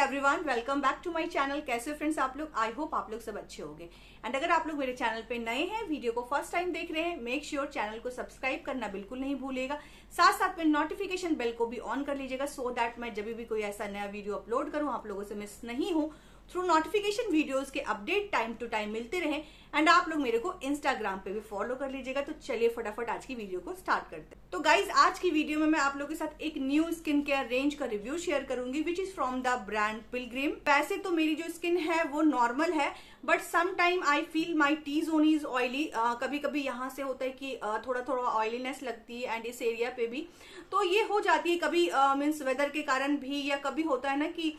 everyone welcome back to my channel कैसे friends आप लोग आई होप आप लोग सब अच्छे होंगे एंड अगर आप लोग मेरे चैनल पे नए हैं वीडियो को फर्स्ट टाइम देख रहे हैं मेक श्योर चैनल को सब्सक्राइब करना बिल्कुल नहीं भूलेगा साथ साथ में नोटिफिकेशन बेल को भी ऑन कर लीजिएगा सो so दैट मैं जब भी कोई ऐसा नया वीडियो अपलोड करूँ आप लोगों से मिस नहीं हूँ थ्रू नोटिफिकेशन वीडियोस के अपडेट टाइम टू टाइम मिलते रहे एंड आप लोग मेरे को इंस्टाग्राम पे भी फॉलो कर लीजिएगा तो चलिए फटाफट आज की वीडियो को स्टार्ट करते हैं तो गाइज आज की वीडियो में मैं आप लोगों के साथ एक न्यू स्किन केयर रेंज का रिव्यू शेयर करूंगी which is from the brand Pilgrim वैसे तो मेरी जो स्किन है वो नॉर्मल है but sometime I feel my T zone is oily कभी कभी यहाँ से होता है कि uh, थोड़ा थोड़ा ऑयलीनेस लगती है एंड इस एरिया पे भी तो ये हो जाती है कभी मीन्स uh, वेदर के कारण भी या कभी होता है ना कि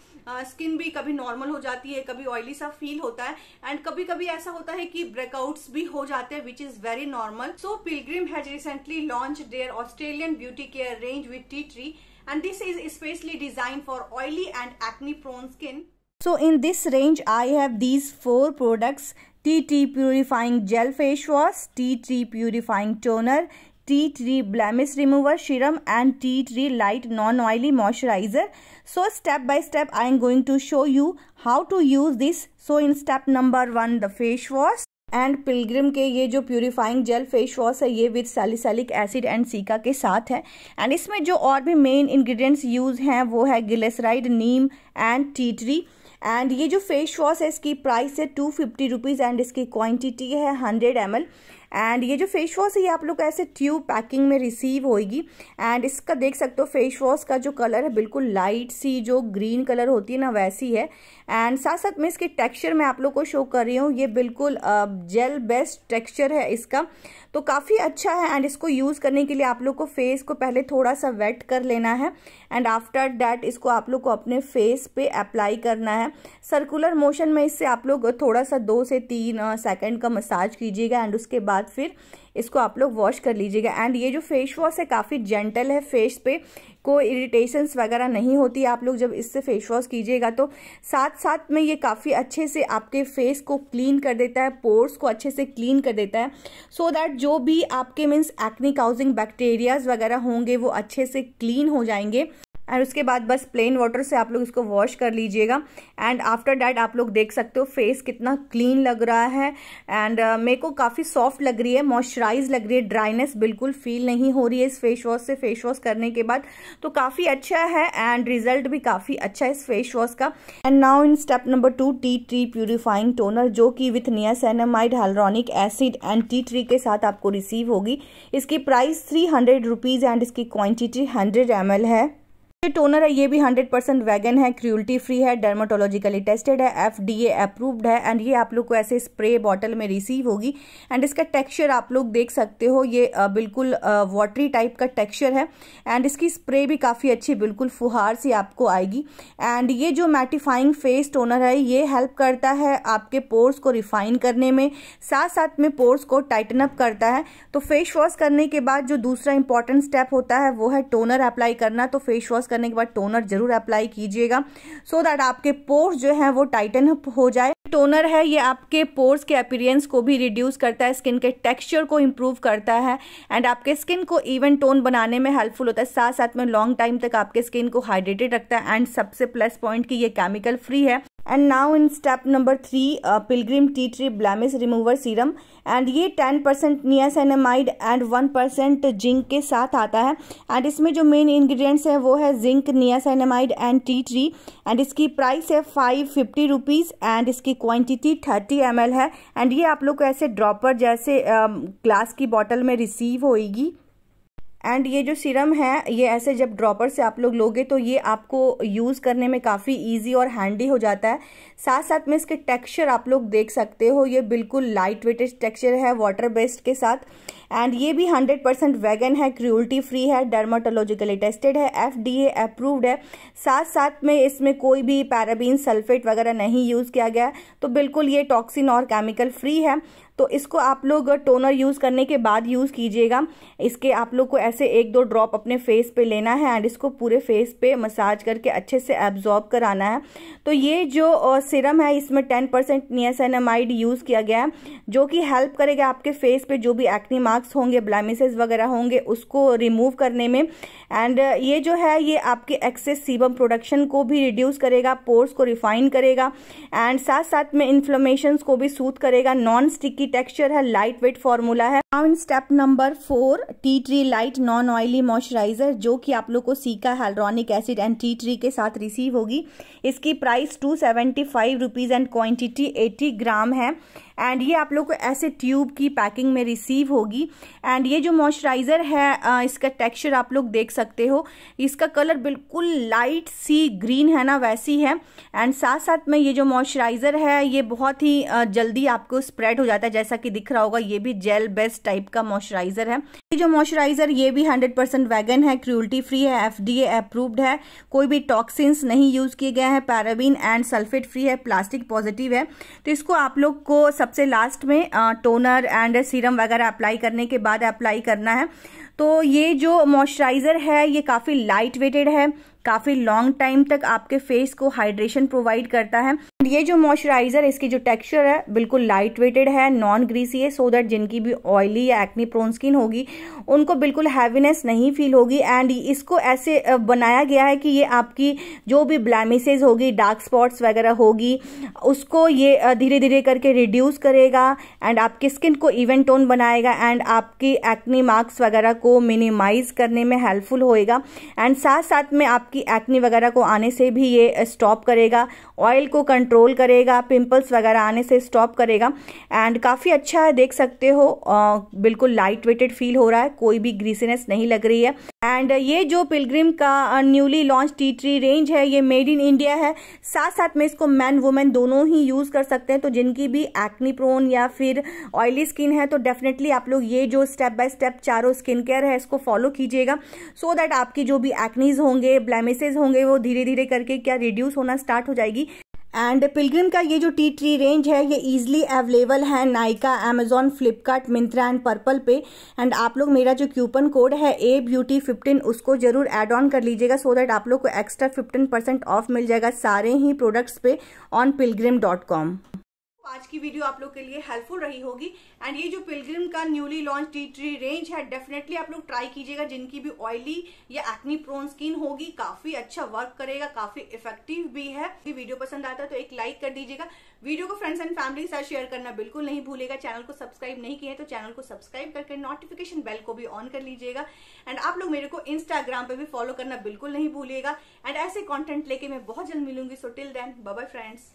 स्किन uh, भी कभी नॉर्मल हो जाती जाती है कभी ऑयली सा फील होता है एंड कभी कभी ऐसा होता है कि ब्रेकआउट्स भी हो जाते हैं which is very normal so Pilgrim has recently launched their Australian beauty care range with tea tree and this is specially design for oily and acne prone skin so in this range I have these four products tea tea purifying gel face wash tea tree purifying toner tea tree blemish remover serum and tea tree light non oily moisturiser so step by step I am going to show you how to use this so in step number one the face wash and Pilgrim के ये जो purifying gel face wash है ये with salicylic acid and cica के साथ है and इसमें जो और भी मेन इन्ग्रीडियंट्स यूज हैं वो है glyceride neem and tea tree and ये जो फेस वॉश है इसकी प्राइस है टू फिफ्टी रुपीज़ एंड इसकी क्वान्टिटी है हंड्रेड एम एल एंड ये जो फेस वॉश है ये आप लोग ऐसे ट्यूब पैकिंग में रिसीव होगी एंड इसका देख सकते हो फेस वॉश का जो कलर है बिल्कुल लाइट सी जो ग्रीन कलर होती है ना वैसी है एंड साथ साथ में इसके टेक्स्चर मैं आप लोग को शो कर रही हूँ ये बिल्कुल जेल बेस्ट टेक्स्चर है इसका तो काफ़ी अच्छा है एंड इसको यूज़ करने के लिए आप लोग को फेस को पहले थोड़ा सा वेट कर लेना है एंड आफ्टर डैट इसको आप लोग को अपने फेस पे अप्लाई करना है सर्कुलर मोशन में इससे आप लोग थोड़ा सा दो से तीन सेकेंड का मसाज कीजिएगा एंड उसके बाद फिर इसको आप लोग वॉश कर लीजिएगा एंड ये जो फेस वॉश है काफ़ी जेंटल है फेस पे कोई इरिटेशंस वगैरह नहीं होती आप लोग जब इससे फेस वॉश कीजिएगा तो साथ साथ में ये काफ़ी अच्छे से आपके फेस को क्लीन कर देता है पोर्स को अच्छे से क्लीन कर देता है सो so दैट जो भी आपके मीन्स एक्नी काउजिंग बैक्टीरियाज वगैरह होंगे वो अच्छे से क्लीन हो जाएंगे एंड उसके बाद बस प्लेन वाटर से आप लोग इसको वॉश कर लीजिएगा एंड आफ्टर डैट आप लोग देख सकते हो फेस कितना क्लीन लग रहा है एंड uh, मेरे को काफ़ी सॉफ्ट लग रही है मॉइस्चराइज लग रही है ड्राइनेस बिल्कुल फील नहीं हो रही है इस फेस वॉश से फेस वॉश करने के बाद तो काफ़ी अच्छा है एंड रिजल्ट भी काफ़ी अच्छा है इस फेस वॉश का and now in step number two tea tree purifying toner जो कि with niacinamide hyaluronic acid and tea tree के साथ आपको रिसीव होगी इसकी price three hundred rupees and इसकी क्वान्टिटी हंड्रेड एम है ये टोनर है ये भी 100% परसेंट वैगन है क्रूल्टी फ्री है डर्माटोलॉजिकली टेस्टेड है एफ डी अप्रूव्ड है एंड ये आप लोग को ऐसे स्प्रे बॉटल में रिसीव होगी एंड इसका टेक्सचर आप लोग देख सकते हो ये बिल्कुल वाटरी टाइप का टेक्सचर है एंड इसकी स्प्रे भी काफ़ी अच्छी बिल्कुल फुहार सी आपको आएगी एंड ये जो मैटिफाइंग फेस टोनर है ये हेल्प करता है आपके पोर्स को रिफाइन करने में साथ साथ में पोर्स को टाइटन अप करता है तो फेस वॉश करने के बाद जो दूसरा इंपॉर्टेंट स्टेप होता है वो है टोनर अप्लाई करना तो फेस वॉश करने के बाद टोनर जरूर अप्लाई कीजिएगा सो so दैट आपके पोर्स जो है वो टाइटन हो जाए टोनर है ये आपके पोर्स के अपीरेंस को भी रिड्यूस करता है स्किन के टेक्सचर को इम्प्रूव करता है एंड आपके स्किन को इवन टोन बनाने में हेल्पफुल होता है साथ साथ में लॉन्ग टाइम तक आपके स्किन को हाइड्रेटेड रखता है एंड सबसे प्लस पॉइंट कि ये केमिकल फ्री है and now in step number three Pilgrim tea tree blemish remover serum and ये ten percent niacinamide and one percent zinc के साथ आता है एंड इसमें जो मेन इन्ग्रीडियंट्स हैं वो है zinc niacinamide and tea tree and इसकी प्राइस है फाइव फिफ्टी रुपीज़ एंड इसकी क्वान्टिटी थर्टी एम है एंड ये आप लोग को ऐसे ड्रॉपर जैसे ग्लास um, uh, की बॉटल में रिसीव होएगी एंड ये जो सीरम है ये ऐसे जब ड्रॉपर से आप लोग लोगे तो ये आपको यूज़ करने में काफ़ी इजी और हैंडी हो जाता है साथ साथ में इसके टेक्सचर आप लोग देख सकते हो ये बिल्कुल लाइट वेटेड टेक्सचर है वाटर बेस्ड के साथ एंड ये भी 100% परसेंट वेगन है क्रूल्टी फ्री है डर्माटोलॉजिकली टेस्टेड है एफ डी अप्रूव्ड है साथ साथ में इसमें कोई भी पैराबीन सल्फेट वगैरह नहीं यूज़ किया गया तो बिल्कुल ये टॉक्सिन और केमिकल फ्री है तो इसको आप लोग टोनर यूज़ करने के बाद यूज़ कीजिएगा इसके आप लोग को ऐसे एक दो ड्रॉप अपने फेस पे लेना है एंड इसको पूरे फेस पे मसाज करके अच्छे से एब्जॉर्ब कराना है तो ये जो सिरम है इसमें टेन परसेंट नियासनामाइड यूज़ किया गया है जो कि हेल्प करेगा आपके फेस पे जो भी एक्नी मार्क्स होंगे ब्लैमिस वगैरह होंगे उसको रिमूव करने में एंड ये जो है ये आपके एक्सेस सीबम प्रोडक्शन को भी रिड्यूस करेगा पोर्स को रिफाइन करेगा एंड साथ साथ में इन्फ्लोमेशन को भी सूद करेगा नॉन स्टिकी टेक्सचर है लाइट वेट फॉर्मूला है now in step number four tea tree light non oily moisturiser जो कि आप लोग को cica hyaluronic acid and tea tree के साथ रिसीव होगी इसकी price two seventy five rupees and quantity eighty gram है एंड ये आप लोग को ऐसे ट्यूब की पैकिंग में रिसीव होगी एंड ये जो मॉइस्चराइज़र है इसका टेक्सचर आप लोग देख सकते हो इसका कलर बिल्कुल लाइट सी ग्रीन है ना वैसी है एंड साथ साथ में ये जो मॉइस्चराइज़र है ये बहुत ही जल्दी आपको स्प्रेड हो जाता है जैसा कि दिख रहा होगा ये भी जेल बेस्ट टाइप का मॉइस्चराइज़र है ये जो मॉइस्चराइज़र ये भी हंड्रेड परसेंट वैगन है क्रूल्टी फ्री है एफ अप्रूव्ड है कोई भी टॉक्सिन्स नहीं यूज़ किए गए हैं पैराबीन एंड सल्फेट फ्री है प्लास्टिक पॉजिटिव है तो इसको आप लोग को सब सबसे लास्ट में टोनर एंड सीरम वगैरह अप्लाई करने के बाद अप्लाई करना है तो ये जो मॉइस्चराइज़र है ये काफ़ी लाइट वेटेड है काफ़ी लॉन्ग टाइम तक आपके फेस को हाइड्रेशन प्रोवाइड करता है ये जो मॉइस्चराइजर इसकी जो टेक्सचर है बिल्कुल लाइट वेटेड है नॉन ग्रीसी है सो दैट जिनकी भी ऑयली या एक्नी प्रोन स्किन होगी उनको बिल्कुल हैवीनेस नहीं फील होगी एंड इसको ऐसे बनाया गया है कि ये आपकी जो भी ब्लैमिसेज होगी डार्क स्पॉट्स वगैरह होगी उसको ये धीरे धीरे करके रिड्यूस करेगा एंड आपकी स्किन को इवन टोन बनाएगा एंड आपकी एक्नी मार्क्स वगैरह को मिनिमाइज करने में हेल्पफुल होएगा एंड साथ साथ में आपकी एक्नी वगैरह को आने से भी ये स्टॉप करेगा ऑयल को कंट्रोल कंट्रोल करेगा पिंपल्स वगैरह आने से स्टॉप करेगा एंड काफ़ी अच्छा है देख सकते हो आ, बिल्कुल लाइट वेटेड फील हो रहा है कोई भी ग्रीसीनेस नहीं लग रही है एंड ये जो पिलग्रिम का newly launch tea tree range है ये मेड इन इंडिया है साथ साथ में इसको मैन वुमेन दोनों ही यूज़ कर सकते हैं तो जिनकी भी एक्नी प्रोन या फिर ऑयली स्किन है तो डेफिनेटली आप लोग ये जो स्टेप बाय स्टेप चारों स्किन केयर है इसको फॉलो कीजिएगा सो so दैट आपकी जो भी एक्नीज होंगे ब्लैमिसेज होंगे वो धीरे धीरे करके क्या रिड्यूस होना स्टार्ट हो जाएगी एंड पिलग्रिम का ये जो टी ट्री रेंज है ये इजिली अवेलेबल है नाइका अमेजोन फ्लिपकार्ट मिंत्रा एंड पर्पल पे एंड आप लोग मेरा जो क्यूपन कोड है ए ब्यूटी फिफ्टीन उसको जरूर एड ऑन कर लीजिएगा सो दैट आप लोग को एक्स्ट्रा फिफ्टीन परसेंट ऑफ मिल जाएगा सारे ही प्रोडक्ट्स पे ऑन पिलग्रिम डॉट कॉम आज की वीडियो आप लोग के लिए हेल्पफुल रही होगी एंड ये जो पिलग्रिम का newly launch tea tree range है डेफिनेटली आप लोग ट्राई कीजिएगा जिनकी भी ऑयली या एक्नी प्रोन स्किन होगी काफी अच्छा वर्क करेगा काफी इफेक्टिव भी है वीडियो पसंद आता है तो एक लाइक कर दीजिएगा वीडियो को फ्रेंड्स एंड फैमिली के साथ शेयर करना बिल्कुल नहीं भूलेगा चैनल को सब्सक्राइब नहीं किया है तो चैनल को सब्सक्राइब करके नोटिफिकेशन बेल को भी ऑन कर लीजिएगा एंड आप लोग मेरे को इंस्टाग्राम पर भी फॉलो करना बिल्कुल नहीं भूलिएगा एंड ऐसे कॉन्टेंट लेके मैं बहुत जल्द मिलूंगी so till then bye friends